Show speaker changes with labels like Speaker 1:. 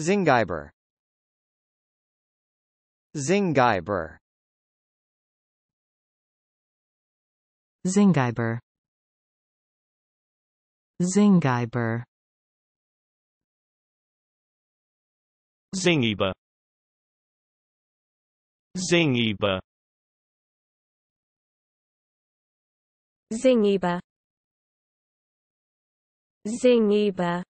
Speaker 1: Zingiber Zingiber Zingiber Zingiber Zingiber Zingiber Zingiber Zingiber